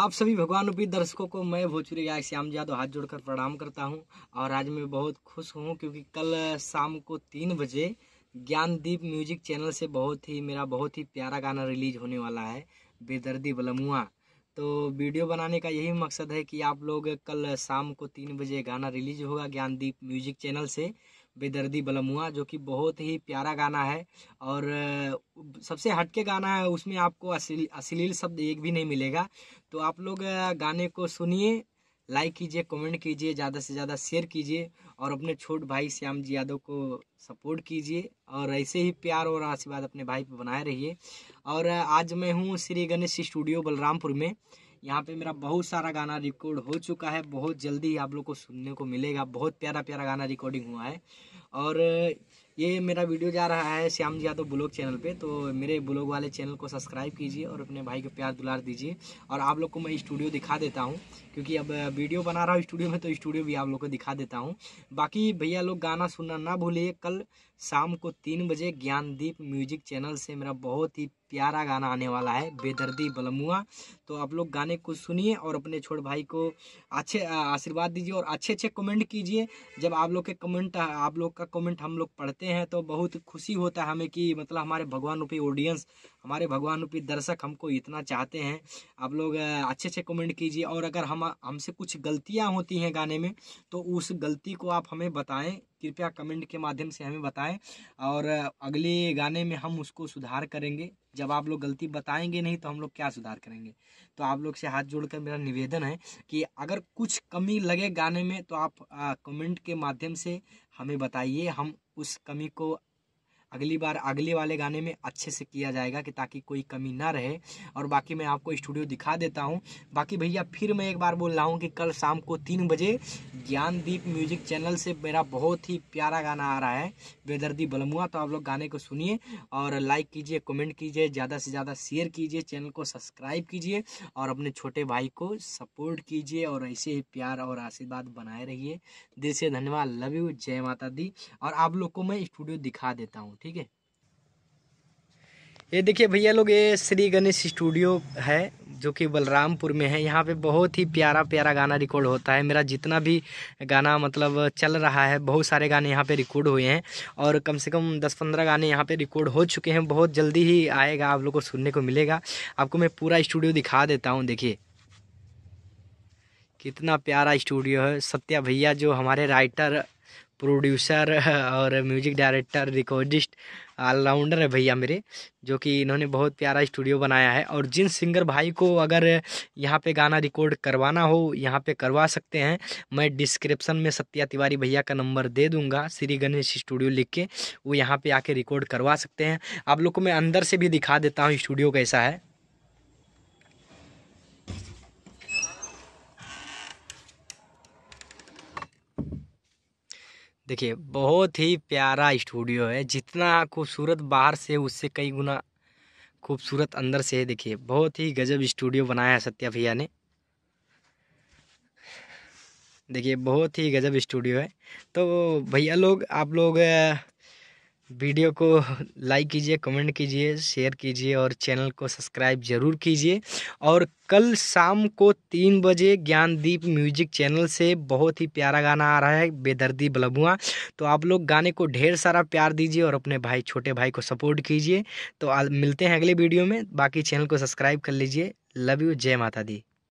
आप सभी भगवान रूपी दर्शकों को मैं भोजपुरी गायक श्याम यादव हाथ जोड़कर प्रणाम करता हूं और आज मैं बहुत खुश हूं क्योंकि कल शाम को तीन बजे ज्ञानदीप म्यूजिक चैनल से बहुत ही मेरा बहुत ही प्यारा गाना रिलीज होने वाला है बेदर्दी बलमुआ तो वीडियो बनाने का यही मकसद है कि आप लोग कल शाम को तीन बजे गाना रिलीज होगा ज्ञानदीप म्यूजिक चैनल से बेदर्दी बलमुआ जो कि बहुत ही प्यारा गाना है और सबसे हटके गाना है उसमें आपको अश्लील अश्लील शब्द एक भी नहीं मिलेगा तो आप लोग गाने को सुनिए लाइक कीजिए कमेंट कीजिए ज़्यादा से ज़्यादा शेयर कीजिए और अपने छोट भाई श्याम जी यादव को सपोर्ट कीजिए और ऐसे ही प्यार और आशीर्वाद अपने भाई पर बनाए रहिए और आज मैं हूँ श्री गणेश स्टूडियो बलरामपुर में यहाँ पे मेरा बहुत सारा गाना रिकॉर्ड हो चुका है बहुत जल्दी आप लोग को सुनने को मिलेगा बहुत प्यारा प्यारा गाना रिकॉर्डिंग हुआ है آره ये मेरा वीडियो जा रहा है श्याम जी यादव ब्लॉग चैनल पे तो मेरे ब्लॉग वाले चैनल को सब्सक्राइब कीजिए और अपने भाई को प्यार दुलार दीजिए और आप लोग को मैं स्टूडियो दिखा देता हूँ क्योंकि अब वीडियो बना रहा हूँ स्टूडियो में तो स्टूडियो भी आप लोग को दिखा देता हूँ बाकी भैया लोग गाना सुनना ना भूलिए कल शाम को तीन बजे ज्ञानदीप म्यूजिक चैनल से मेरा बहुत ही प्यारा गाना आने वाला है बेदर्दी बलमुआ तो आप लोग गाने को सुनिए और अपने छोड़ भाई को अच्छे आशीर्वाद दीजिए और अच्छे अच्छे कमेंट कीजिए जब आप लोग के कमेंट आप लोग का कमेंट हम लोग पढ़ते हैं हैं तो बहुत खुशी होता है हमें कि मतलब हमारे भगवान रूपी ऑडियंस हमारे भगवान रूपी दर्शक हमको इतना चाहते हैं आप लोग अच्छे अच्छे कमेंट कीजिए और अगर हम हमसे कुछ गलतियां होती हैं गाने में तो उस गलती को आप हमें बताएं कृपया कमेंट के माध्यम से हमें बताएं और अगले गाने में हम उसको सुधार करेंगे जब आप लोग गलती बताएंगे नहीं तो हम लोग क्या सुधार करेंगे तो आप लोग से हाथ जोड़कर मेरा निवेदन है कि अगर कुछ कमी लगे गाने में तो आप कमेंट के माध्यम से हमें बताइए हम उस कमी को अगली बार अगले वाले गाने में अच्छे से किया जाएगा कि ताकि कोई कमी ना रहे और बाकी मैं आपको स्टूडियो दिखा देता हूँ बाकी भैया फिर मैं एक बार बोल रहा हूँ कि कल शाम को तीन बजे ज्ञानदीप म्यूजिक चैनल से मेरा बहुत ही प्यारा गाना आ रहा है बेदर्दी बलमुआ तो आप लोग गाने को सुनिए और लाइक कीजिए कमेंट कीजिए ज़्यादा से ज़्यादा शेयर कीजिए चैनल को सब्सक्राइब कीजिए और अपने छोटे भाई को सपोर्ट कीजिए और ऐसे ही प्यार और आशीर्वाद बनाए रहिए दिल से धन्यवाद लव यू जय माता दी और आप लोग को मैं स्टूडियो दिखा देता हूँ ठीक है ये देखिए भैया लोग ये श्री गणेश स्टूडियो है जो कि बलरामपुर में है यहाँ पे बहुत ही प्यारा प्यारा गाना रिकॉर्ड होता है मेरा जितना भी गाना मतलब चल रहा है बहुत सारे गाने यहाँ पे रिकॉर्ड हुए हैं और कम से कम दस पंद्रह गाने यहाँ पे रिकॉर्ड हो चुके हैं बहुत जल्दी ही आएगा आप लोग को सुनने को मिलेगा आपको मैं पूरा स्टूडियो दिखा देता हूँ देखिए कितना प्यारा स्टूडियो है सत्या भैया जो हमारे राइटर प्रोड्यूसर और म्यूजिक डायरेक्टर रिकॉर्डिस्ट ऑलराउंडर है भैया मेरे जो कि इन्होंने बहुत प्यारा स्टूडियो बनाया है और जिन सिंगर भाई को अगर यहाँ पे गाना रिकॉर्ड करवाना हो यहाँ पे करवा सकते हैं मैं डिस्क्रिप्शन में सत्या तिवारी भैया का नंबर दे दूंगा श्री गणेश स्टूडियो लिख के वो यहाँ पे आके रिकॉर्ड करवा सकते हैं आप लोग को मैं अंदर से भी दिखा देता हूँ स्टूडियो कैसा है देखिए बहुत ही प्यारा स्टूडियो है जितना खूबसूरत बाहर से उससे कई गुना खूबसूरत अंदर से है देखिए बहुत ही गजब स्टूडियो बनाया है सत्या भैया ने देखिए बहुत ही गजब स्टूडियो है तो भैया लोग आप लोग वीडियो को लाइक कीजिए कमेंट कीजिए शेयर कीजिए और चैनल को सब्सक्राइब ज़रूर कीजिए और कल शाम को तीन बजे ज्ञानदीप म्यूजिक चैनल से बहुत ही प्यारा गाना आ रहा है बेदर्दी बलबुआ तो आप लोग गाने को ढेर सारा प्यार दीजिए और अपने भाई छोटे भाई को सपोर्ट कीजिए तो मिलते हैं अगले वीडियो में बाकी चैनल को सब्सक्राइब कर लीजिए लव यू जय माता दी